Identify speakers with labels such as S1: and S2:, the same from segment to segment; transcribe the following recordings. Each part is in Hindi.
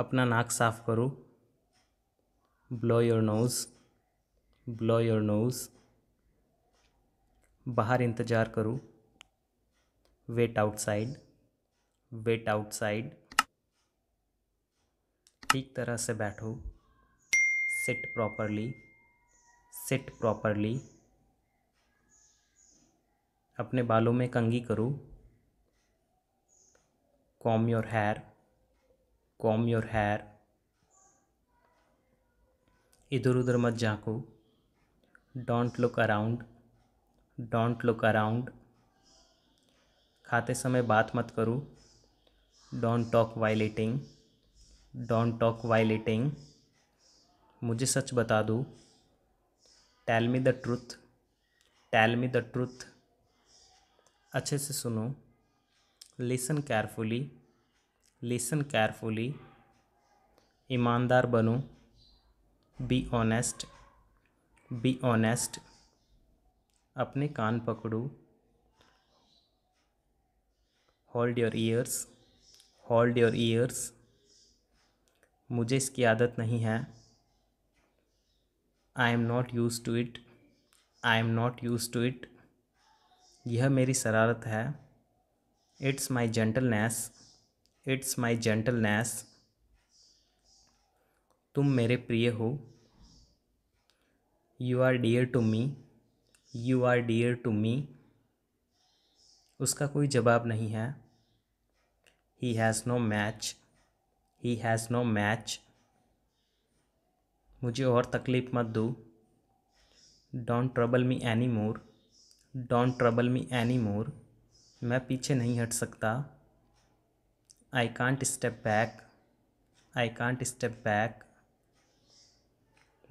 S1: अपना नाक साफ करो blow your nose blow your nose बाहर इंतज़ार करो वेट आउटसाइड वेट आउटसाइड ठीक तरह से बैठो सिट प्रॉपरली सिट प्रॉपरली अपने बालों में कंगी करो comb your hair comb your hair इधर उधर मत झाँको don't look around don't look around खाते समय बात मत करो don't talk while eating don't talk while eating मुझे सच बता दो tell me the truth tell me the truth अच्छे से सुनो लिसन केयरफुली लिसन केयरफुली ईमानदार बनो बी ऑनेस्ट बी ऑनेस्ट अपने कान पकड़ो hold your ears hold your ears मुझे इसकी आदत नहीं है I am not use to it I am not use to it यह मेरी शरारत है it's my gentleness it's my gentleness तुम मेरे प्रिय हो you are dear to me you are dear to me उसका कोई जवाब नहीं है he has no match he has no match मुझे और तकलीफ़ मत दो don't trouble me any more don't trouble me any more मैं पीछे नहीं हट सकता I can't step back I can't step back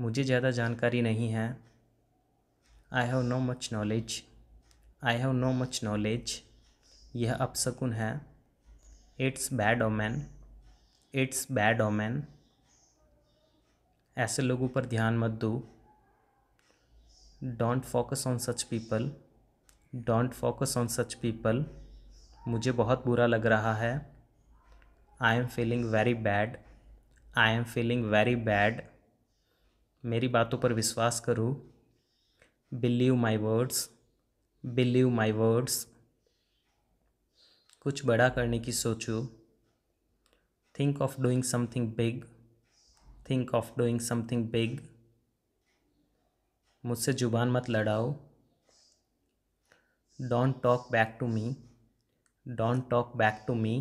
S1: मुझे ज़्यादा जानकारी नहीं है I have no much knowledge I have no much knowledge यह अपसकुन है it's bad omen it's bad omen ऐसे लोगों पर ध्यान मत दो don't focus on such people don't focus on such people मुझे बहुत बुरा लग रहा है I am feeling very bad I am feeling very bad मेरी बातों पर विश्वास करो believe my words believe my words कुछ बड़ा करने की सोचो think of doing something big think of doing something big मुझसे जुबान मत लड़ाओ don't talk back to me don't talk back to me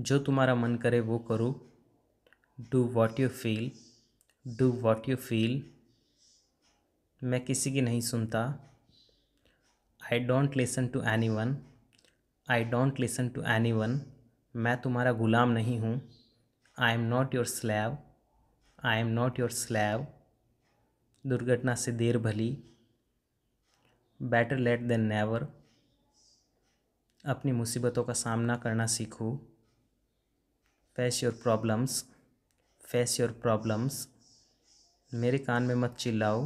S1: जो तुम्हारा मन करे वो करो do what you feel do what you feel मैं किसी की नहीं सुनता I don't listen to anyone I don't listen to anyone मैं तुम्हारा गुलाम नहीं हूँ I am not your slave I am not your slab दुर्घटना से देर भली बेटर लेट देन नेवर अपनी मुसीबतों का सामना करना सीखो face your problems face your problems मेरे कान में मत चिल्लाओ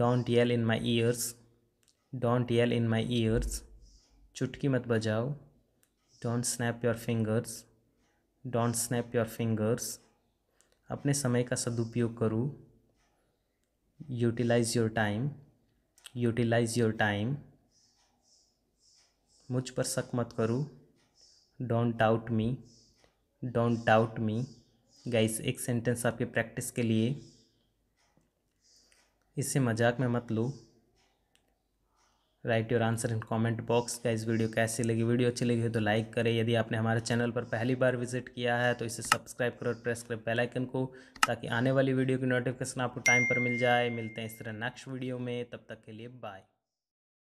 S1: don't yell in my ears don't yell in my ears चुटकी मत बजाओ don't snap your fingers don't snap your fingers अपने समय का सदुपयोग करो utilise your time utilise your time मुझ पर शक मत करो don't doubt me don't doubt me guys एक सेंटेंस आपके प्रैक्टिस के लिए इसे मजाक में मत लो right your answer in comment box का इस वीडियो कैसी लगी वीडियो अच्छी लगी हो तो लाइक करें यदि आपने हमारे चैनल पर पहली बार विजिट किया है तो इसे सब्सक्राइब करो और प्रेस करें बेल आइकन को ताकि आने वाली वीडियो की नोटिफिकेशन आपको टाइम पर मिल जाए मिलते हैं इस तरह नेक्स्ट वीडियो में तब तक के लिए बाय